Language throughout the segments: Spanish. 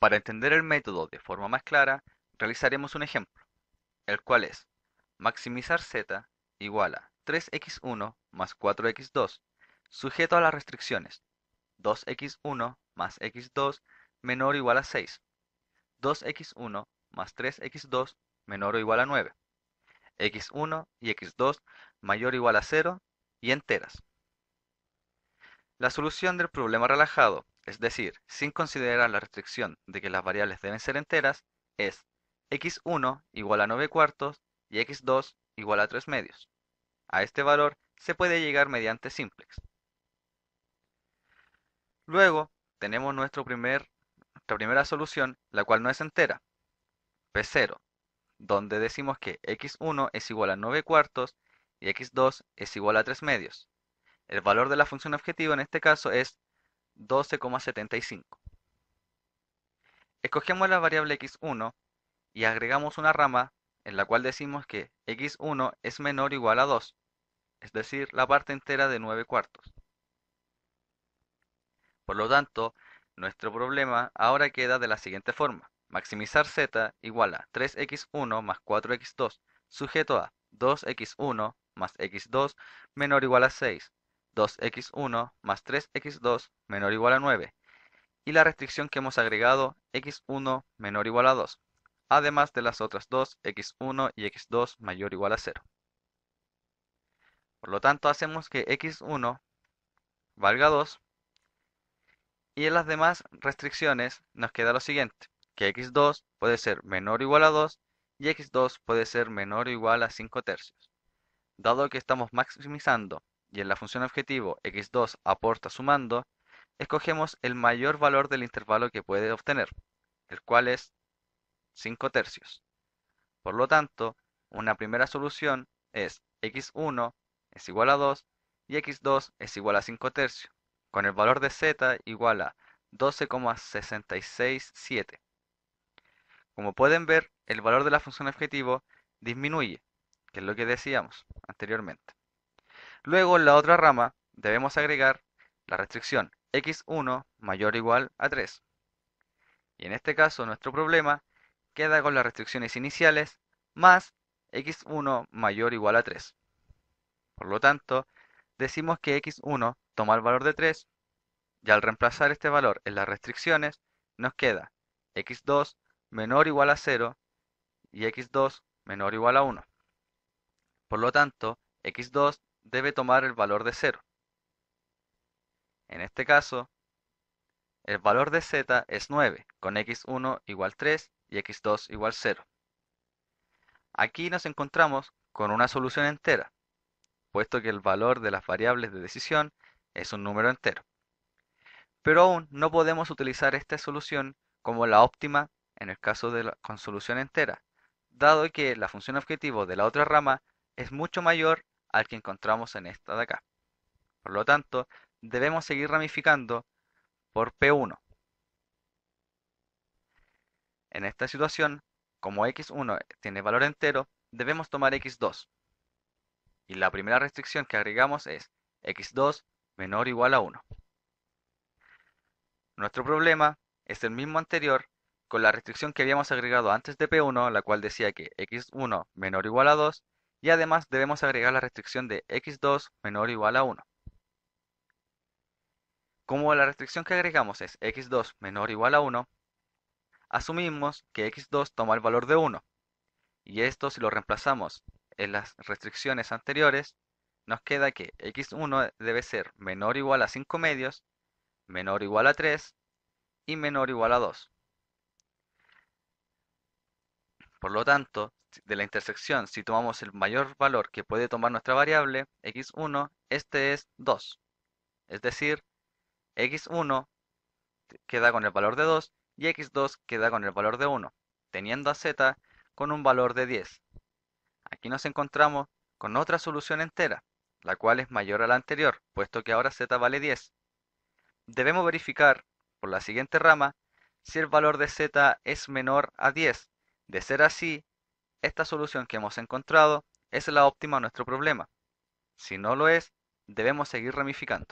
Para entender el método de forma más clara, realizaremos un ejemplo, el cual es maximizar z igual a 3x1 más 4x2, sujeto a las restricciones 2x1 más x2 menor o igual a 6, 2x1 más 3x2 menor o igual a 9, x1 y x2 mayor o igual a 0 y enteras. La solución del problema relajado es decir, sin considerar la restricción de que las variables deben ser enteras, es x1 igual a 9 cuartos y x2 igual a 3 medios. A este valor se puede llegar mediante simplex. Luego tenemos nuestra primera solución, la cual no es entera, P0, donde decimos que x1 es igual a 9 cuartos y x2 es igual a 3 medios. El valor de la función objetivo en este caso es 12,75. Escogemos la variable x1 y agregamos una rama en la cual decimos que x1 es menor o igual a 2, es decir, la parte entera de 9 cuartos. Por lo tanto, nuestro problema ahora queda de la siguiente forma. Maximizar z igual a 3x1 más 4x2, sujeto a 2x1 más x2 menor o igual a 6, 2x1 más 3x2 menor o igual a 9 y la restricción que hemos agregado x1 menor o igual a 2, además de las otras 2 x1 y x2 mayor o igual a 0. Por lo tanto hacemos que x1 valga 2 y en las demás restricciones nos queda lo siguiente, que x2 puede ser menor o igual a 2 y x2 puede ser menor o igual a 5 tercios. Dado que estamos maximizando y en la función objetivo x2 aporta sumando, escogemos el mayor valor del intervalo que puede obtener, el cual es 5 tercios. Por lo tanto, una primera solución es x1 es igual a 2 y x2 es igual a 5 tercios, con el valor de z igual a 12,667. Como pueden ver, el valor de la función objetivo disminuye, que es lo que decíamos anteriormente. Luego, en la otra rama, debemos agregar la restricción x1 mayor o igual a 3. Y en este caso, nuestro problema queda con las restricciones iniciales más x1 mayor o igual a 3. Por lo tanto, decimos que x1 toma el valor de 3 y al reemplazar este valor en las restricciones nos queda x2 menor o igual a 0 y x2 menor o igual a 1. Por lo tanto, x2 debe tomar el valor de 0. En este caso, el valor de z es 9, con x1 igual 3 y x2 igual 0. Aquí nos encontramos con una solución entera, puesto que el valor de las variables de decisión es un número entero. Pero aún no podemos utilizar esta solución como la óptima en el caso de la con solución entera, dado que la función objetivo de la otra rama es mucho mayor al que encontramos en esta de acá. Por lo tanto, debemos seguir ramificando por P1. En esta situación, como x1 tiene valor entero, debemos tomar x2. Y la primera restricción que agregamos es x2 menor o igual a 1. Nuestro problema es el mismo anterior con la restricción que habíamos agregado antes de P1, la cual decía que x1 menor o igual a 2 y además debemos agregar la restricción de x2 menor o igual a 1. Como la restricción que agregamos es x2 menor o igual a 1, asumimos que x2 toma el valor de 1, y esto si lo reemplazamos en las restricciones anteriores, nos queda que x1 debe ser menor o igual a 5 medios, menor o igual a 3 y menor o igual a 2. Por lo tanto, de la intersección, si tomamos el mayor valor que puede tomar nuestra variable, x1, este es 2. Es decir, x1 queda con el valor de 2 y x2 queda con el valor de 1, teniendo a z con un valor de 10. Aquí nos encontramos con otra solución entera, la cual es mayor a la anterior, puesto que ahora z vale 10. Debemos verificar, por la siguiente rama, si el valor de z es menor a 10. De ser así, esta solución que hemos encontrado es la óptima a nuestro problema. Si no lo es, debemos seguir ramificando.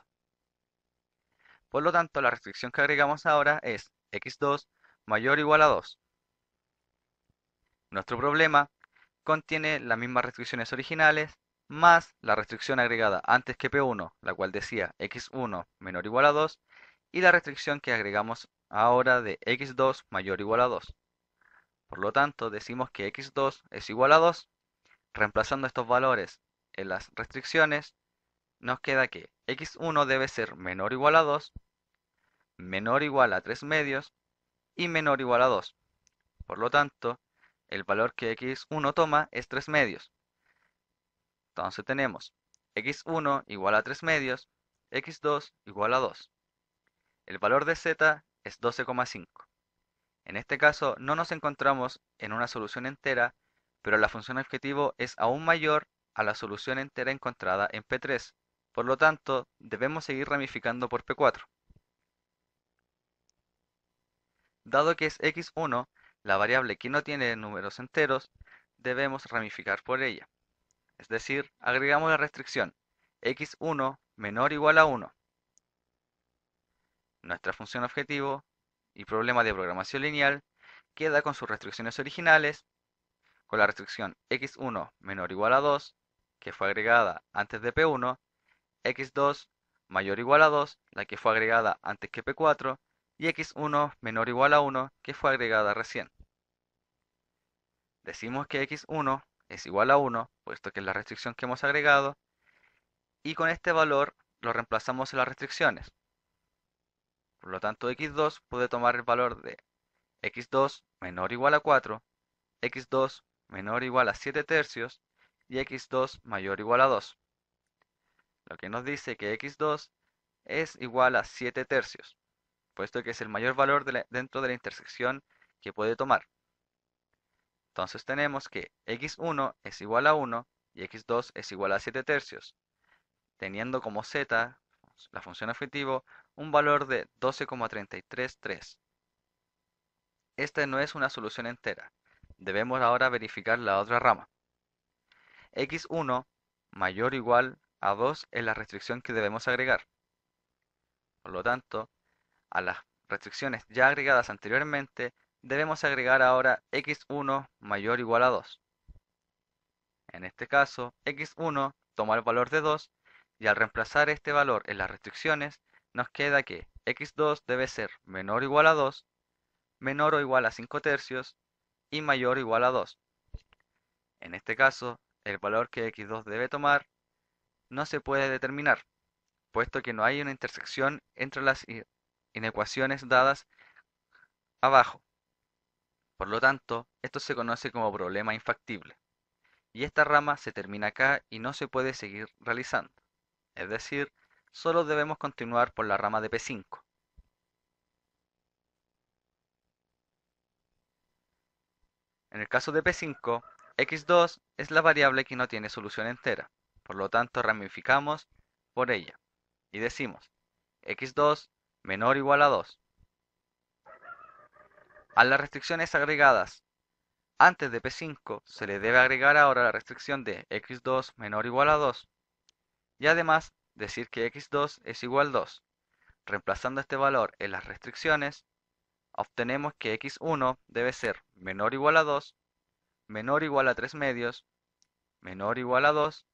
Por lo tanto, la restricción que agregamos ahora es x2 mayor o igual a 2. Nuestro problema contiene las mismas restricciones originales más la restricción agregada antes que P1, la cual decía x1 menor o igual a 2, y la restricción que agregamos ahora de x2 mayor o igual a 2. Por lo tanto, decimos que x2 es igual a 2. Reemplazando estos valores en las restricciones, nos queda que x1 debe ser menor o igual a 2, menor o igual a 3 medios y menor o igual a 2. Por lo tanto, el valor que x1 toma es 3 medios. Entonces tenemos x1 igual a 3 medios, x2 igual a 2. El valor de z es 12,5. En este caso no nos encontramos en una solución entera, pero la función objetivo es aún mayor a la solución entera encontrada en P3, por lo tanto debemos seguir ramificando por P4. Dado que es x1, la variable que no tiene números enteros, debemos ramificar por ella. Es decir, agregamos la restricción x1 menor o igual a 1. Nuestra función objetivo y problema de programación lineal, queda con sus restricciones originales, con la restricción x1 menor o igual a 2, que fue agregada antes de p1, x2 mayor o igual a 2, la que fue agregada antes que p4, y x1 menor o igual a 1, que fue agregada recién. Decimos que x1 es igual a 1, puesto que es la restricción que hemos agregado, y con este valor lo reemplazamos en las restricciones. Por lo tanto, x2 puede tomar el valor de x2 menor o igual a 4, x2 menor o igual a 7 tercios y x2 mayor o igual a 2. Lo que nos dice que x2 es igual a 7 tercios, puesto que es el mayor valor dentro de la intersección que puede tomar. Entonces tenemos que x1 es igual a 1 y x2 es igual a 7 tercios, teniendo como z, la función objetivo, un valor de 12,333. Esta no es una solución entera. Debemos ahora verificar la otra rama. x1 mayor o igual a 2 es la restricción que debemos agregar. Por lo tanto, a las restricciones ya agregadas anteriormente, debemos agregar ahora x1 mayor o igual a 2. En este caso, x1 toma el valor de 2 y al reemplazar este valor en las restricciones, nos queda que x2 debe ser menor o igual a 2, menor o igual a 5 tercios y mayor o igual a 2. En este caso, el valor que x2 debe tomar no se puede determinar, puesto que no hay una intersección entre las inecuaciones dadas abajo. Por lo tanto, esto se conoce como problema infactible. Y esta rama se termina acá y no se puede seguir realizando. Es decir, solo debemos continuar por la rama de P5. En el caso de P5, x2 es la variable que no tiene solución entera, por lo tanto ramificamos por ella y decimos x2 menor o igual a 2. A las restricciones agregadas antes de P5 se le debe agregar ahora la restricción de x2 menor o igual a 2 y además decir que x2 es igual a 2. Reemplazando este valor en las restricciones, obtenemos que x1 debe ser menor o igual a 2, menor o igual a 3 medios, menor o igual a 2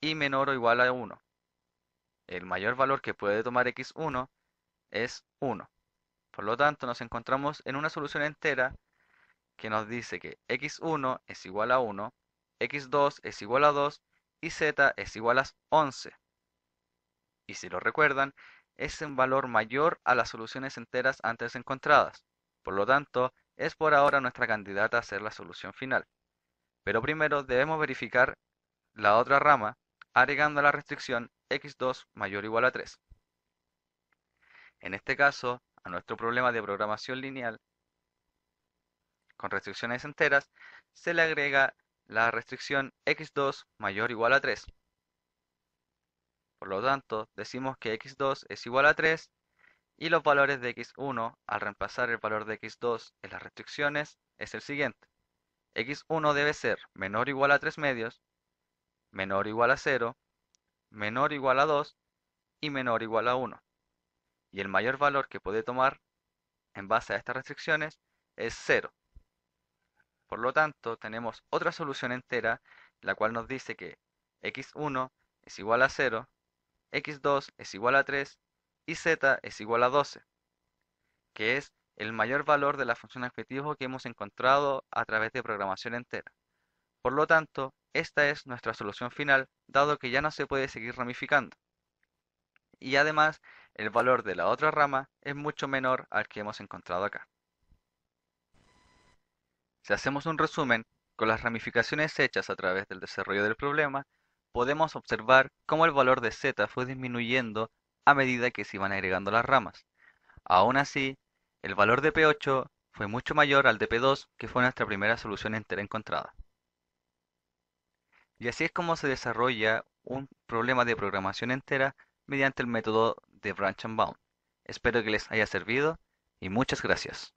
y menor o igual a 1. El mayor valor que puede tomar x1 es 1. Por lo tanto, nos encontramos en una solución entera que nos dice que x1 es igual a 1, x2 es igual a 2 y z es igual a 11 y si lo recuerdan, es un valor mayor a las soluciones enteras antes encontradas. Por lo tanto, es por ahora nuestra candidata a ser la solución final. Pero primero debemos verificar la otra rama, agregando la restricción x2 mayor o igual a 3. En este caso, a nuestro problema de programación lineal con restricciones enteras, se le agrega la restricción x2 mayor o igual a 3, por lo tanto, decimos que x2 es igual a 3 y los valores de x1 al reemplazar el valor de x2 en las restricciones es el siguiente. x1 debe ser menor o igual a 3 medios, menor o igual a 0, menor o igual a 2 y menor o igual a 1. Y el mayor valor que puede tomar en base a estas restricciones es 0. Por lo tanto, tenemos otra solución entera, la cual nos dice que x1 es igual a 0, x2 es igual a 3 y z es igual a 12, que es el mayor valor de la función objetivo que hemos encontrado a través de programación entera. Por lo tanto, esta es nuestra solución final, dado que ya no se puede seguir ramificando. Y además, el valor de la otra rama es mucho menor al que hemos encontrado acá. Si hacemos un resumen, con las ramificaciones hechas a través del desarrollo del problema, podemos observar cómo el valor de z fue disminuyendo a medida que se iban agregando las ramas. Aún así, el valor de P8 fue mucho mayor al de P2, que fue nuestra primera solución entera encontrada. Y así es como se desarrolla un problema de programación entera mediante el método de Branch and Bound. Espero que les haya servido y muchas gracias.